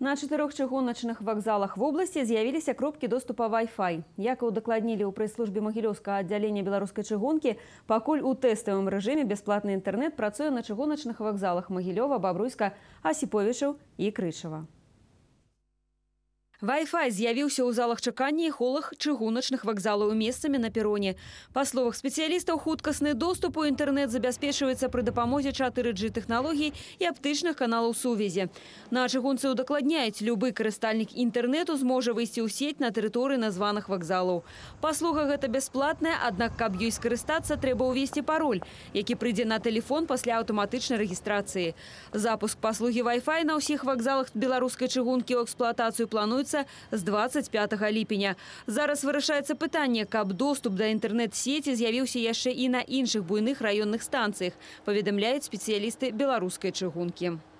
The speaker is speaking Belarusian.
На четырех чыгуначных вокзалах в области з'явились кропки доступа Wi-Fi. Як и удокладнили у пресс-службе Могилевского отделения белорусской чыгунки, покуль у тестовом режиме бесплатный интернет працуя на чыгуначных вокзалах Могилева, Бобруйска, Осиповичев и Крышева. Вай-фай з'явіўся ў залах чакання і холах чыгуначных вакзалаў месцамі на пероне. Па словах спецыялістаў, хуткасны доступ у інтэрнэт забяспечваецца пры дапамозе 4G-тэхналогій і аптычных каналаў сувязі. На чыгунцы ўдакладняюць, любы карыстальнік інтэрнэту зможа выйсці ў сеть на тэрыторыі названых вакзалаў. Паслуга гэта бясплатная, аднак каб ёй скарыстацца, трэба ўвесці пароль, які прыйдзе на тэлефон пасля аўтаматычнай рэгістрацыі. Запуск паслугі Wi-Fi на ўсіх вакзалах беларускай чыгункі ў эксплуатацыю плануе планируется с 25 липеня. Зараз вырешается пытание, как доступ до интернет-сети з'явился еще и на інших буйных районных станциях, поведомляют специалисты белорусской чыгунки.